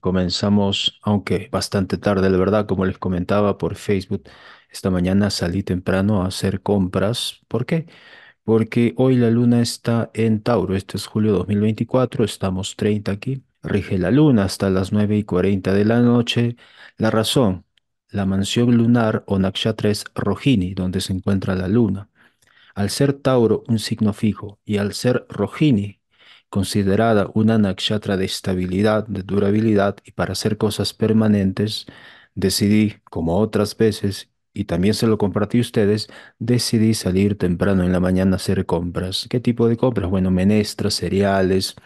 Comenzamos, aunque bastante tarde, la verdad, como les comentaba por Facebook, esta mañana salí temprano a hacer compras. ¿Por qué? Porque hoy la luna está en Tauro. Este es julio 2024, estamos 30 aquí. Rige la luna hasta las 9 y 40 de la noche. La razón, la mansión lunar o nakshatra es rojini donde se encuentra la luna. Al ser Tauro un signo fijo y al ser Rojini, considerada una nakshatra de estabilidad, de durabilidad y para hacer cosas permanentes, decidí, como otras veces, y también se lo compartí a ustedes, decidí salir temprano en la mañana a hacer compras. ¿Qué tipo de compras? Bueno, menestras, cereales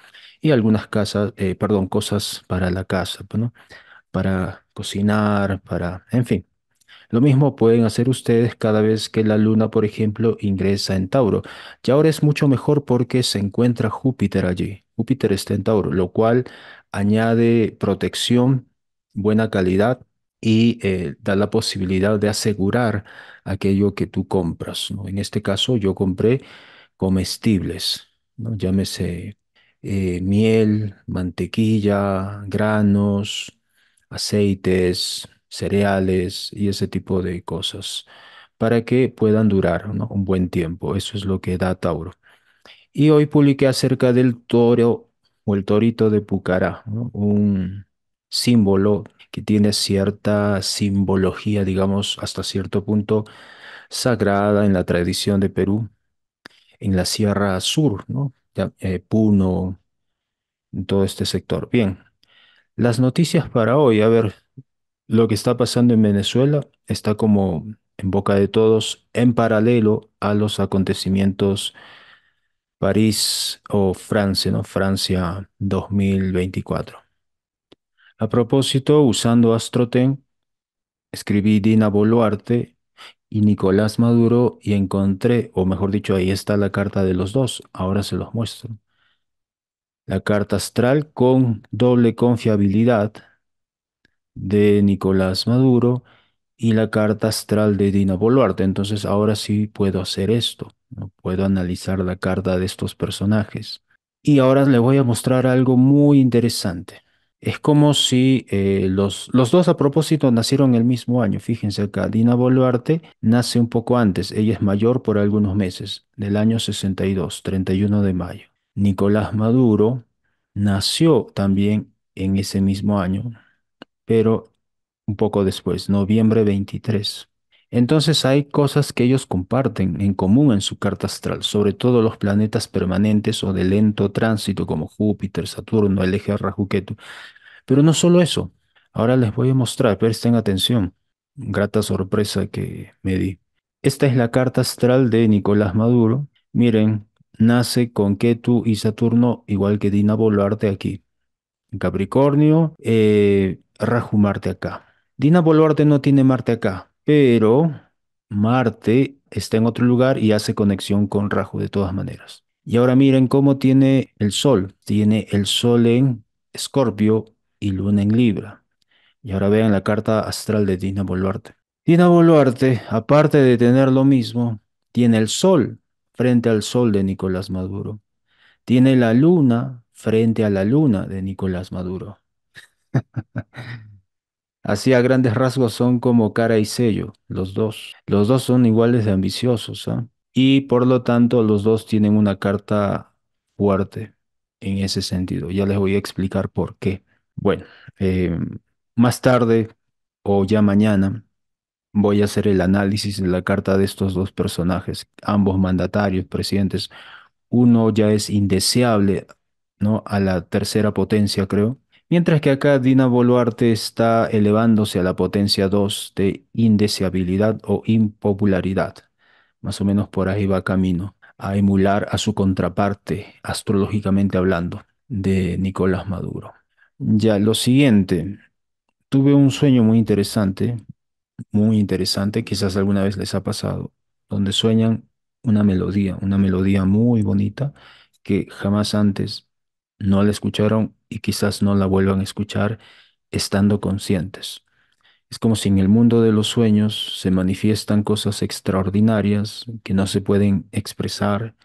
y algunas casas, eh, perdón, cosas para la casa, Para cocinar, para, en fin. Lo mismo pueden hacer ustedes cada vez que la luna, por ejemplo, ingresa en Tauro. Y ahora es mucho mejor porque se encuentra Júpiter allí. Júpiter está en Tauro, lo cual añade protección, buena calidad y eh, da la posibilidad de asegurar aquello que tú compras. En este caso yo compré comestibles, llámese eh, miel, mantequilla, granos, aceites, cereales y ese tipo de cosas para que puedan durar un buen tiempo. Eso es lo que da Tauro. Y hoy publiqué acerca del toro o el torito de Pucará, un símbolo que tiene cierta simbología, digamos, hasta cierto punto sagrada en la tradición de Perú, en la Sierra Sur, ¿no? en eh, Puno, todo este sector. Bien, las noticias para hoy, a ver, lo que está pasando en Venezuela está como en boca de todos en paralelo a los acontecimientos París o Francia, ¿no? Francia 2024. A propósito, usando Astroten, escribí Dina Boluarte y Nicolás Maduro y encontré, o mejor dicho, ahí está la carta de los dos, ahora se los muestro. La carta astral con doble confiabilidad de Nicolás Maduro y la carta astral de Dina Boluarte. Entonces ahora sí puedo hacer esto, puedo analizar la carta de estos personajes. Y ahora le voy a mostrar algo muy interesante. Es como si eh, los, los dos a propósito nacieron el mismo año. Fíjense acá, Dina Boluarte nace un poco antes, ella es mayor por algunos meses, del año 62, 31 de mayo. Nicolás Maduro nació también en ese mismo año, pero un poco después, noviembre 23. Entonces hay cosas que ellos comparten en común en su carta astral, sobre todo los planetas permanentes o de lento tránsito como Júpiter, Saturno, el eje Raju-Ketu. Pero no solo eso, ahora les voy a mostrar, presten atención, grata sorpresa que me di. Esta es la carta astral de Nicolás Maduro. Miren, nace con Ketu y Saturno igual que Dina Boluarte aquí. Capricornio, eh, Raju Marte acá. Dina Boluarte no tiene Marte acá, pero Marte está en otro lugar y hace conexión con Raju de todas maneras. Y ahora miren cómo tiene el Sol. Tiene el Sol en Escorpio y Luna en Libra. Y ahora vean la carta astral de Dina Boluarte. Dina Boluarte, aparte de tener lo mismo, tiene el Sol frente al Sol de Nicolás Maduro. Tiene la Luna frente a la Luna de Nicolás Maduro. Así a grandes rasgos son como cara y sello, los dos. Los dos son iguales de ambiciosos, ¿ah? Y por lo tanto los dos tienen una carta fuerte en ese sentido. Ya les voy a explicar por qué. Bueno, em, más tarde o ya mañana voy a hacer el análisis de la carta de estos dos personajes, ambos mandatarios, presidentes. Uno ya es indeseable, ¿no? A la tercera potencia, creo Mientras que acá Dina Boluarte está elevándose a la potencia 2 de indeseabilidad o impopularidad. Más o menos por ahí va camino, a emular a su contraparte, astrológicamente hablando, de Nicolás Maduro. Ya, lo siguiente, tuve un sueño muy interesante, muy interesante, quizás alguna vez les ha pasado, donde sueñan una melodía, una melodía muy bonita que jamás antes no la escucharon y quizás no la vuelvan a escuchar estando conscientes. Es como si en el mundo de los sueños se manifiestan cosas extraordinarias que no se pueden expresar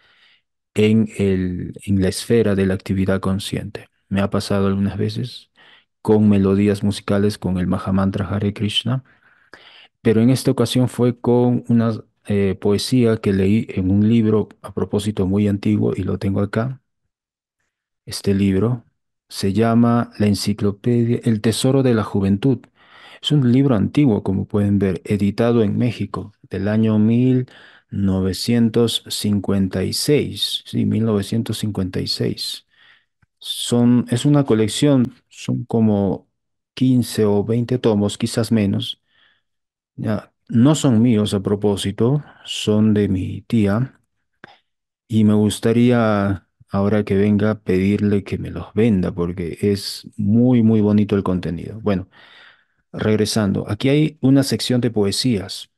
en, el, en la esfera de la actividad consciente. Me ha pasado algunas veces con melodías musicales con el Mahamantra Hare Krishna, pero en esta ocasión fue con una eh, poesía que leí en un libro a propósito muy antiguo y lo tengo acá, este libro se llama La Enciclopedia, El Tesoro de la Juventud. Es un libro antiguo, como pueden ver, editado en México del año 1956. Sí, 1956. Son, es una colección, son como 15 o 20 tomos, quizás menos. no son míos a propósito, son de mi tía. Y me gustaría ahora que venga, a pedirle que me los venda, porque es muy, muy bonito el contenido. Bueno, regresando, aquí hay una sección de poesías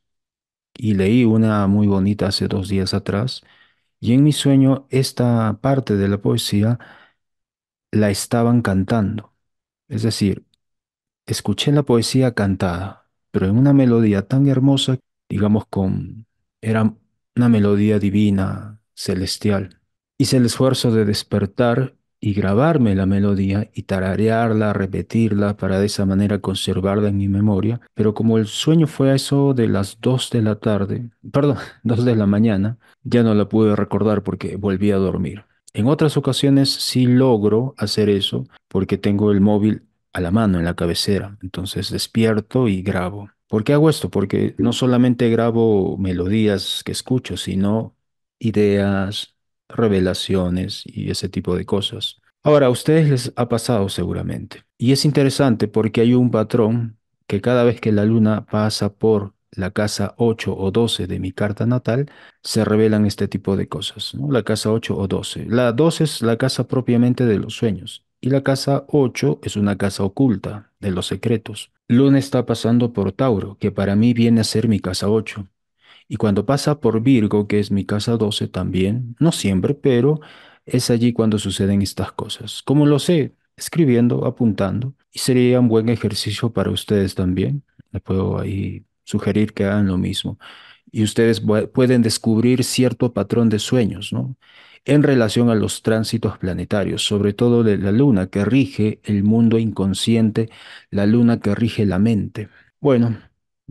y leí una muy bonita hace dos días atrás, y en mi sueño esta parte de la poesía la estaban cantando. Es decir, escuché la poesía cantada, pero en una melodía tan hermosa, digamos, con, era una melodía divina, celestial. Hice el esfuerzo de despertar y grabarme la melodía y tararearla, repetirla para de esa manera conservarla en mi memoria, pero como el sueño fue a eso de las 2 de la tarde, perdón, 2 de la mañana, ya no la pude recordar porque volví a dormir. En otras ocasiones sí logro hacer eso porque tengo el móvil a la mano en la cabecera, entonces despierto y grabo. ¿Por qué hago esto? Porque no solamente grabo melodías que escucho, sino ideas, revelaciones y ese tipo de cosas. Ahora, a ustedes les ha pasado seguramente. Y es interesante porque hay un patrón que cada vez que la luna pasa por la casa 8 o 12 de mi carta natal, se revelan este tipo de cosas, ¿no? La casa 8 o 12. La 12 es la casa propiamente de los sueños y la casa 8 es una casa oculta, de los secretos. Luna está pasando por Tauro, que para mí viene a ser mi casa 8. Y cuando pasa por Virgo, que es mi casa 12 también, no siempre, pero es allí cuando suceden estas cosas. Como lo sé, escribiendo, apuntando, y sería un buen ejercicio para ustedes también. Les puedo ahí sugerir que hagan lo mismo. Y ustedes pueden descubrir cierto patrón de sueños, ¿no? En relación a los tránsitos planetarios, sobre todo de la luna que rige el mundo inconsciente, la luna que rige la mente. Bueno,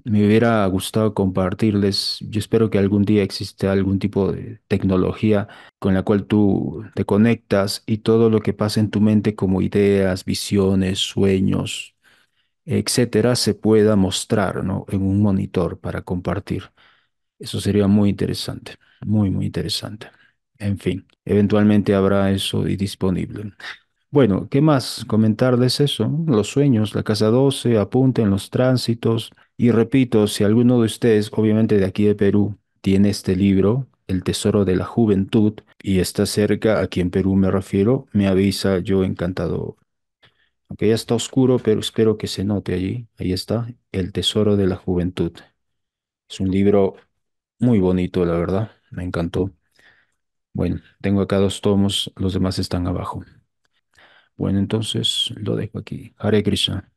me hubiera gustado compartirles. Yo espero que algún día exista algún tipo de tecnología con la cual tú te conectas y todo lo que pasa en tu mente como ideas, visiones, sueños, etcétera, se pueda mostrar, ¿no? en un monitor para compartir. Eso sería muy interesante, muy, muy interesante. En fin, eventualmente habrá eso disponible. Bueno, ¿qué más comentarles eso? Los sueños, la casa 12, apunten los tránsitos. Y repito, si alguno de ustedes, obviamente de aquí de Perú, tiene este libro, El Tesoro de la Juventud, y está cerca, aquí en Perú me refiero, me avisa, yo encantado. Aunque ya está oscuro, pero espero que se note allí. Ahí está, El Tesoro de la Juventud. Es un libro muy bonito, la verdad. Me encantó. Bueno, tengo acá dos tomos, los demás están abajo. Bueno, entonces lo dejo aquí. Hare Krishna.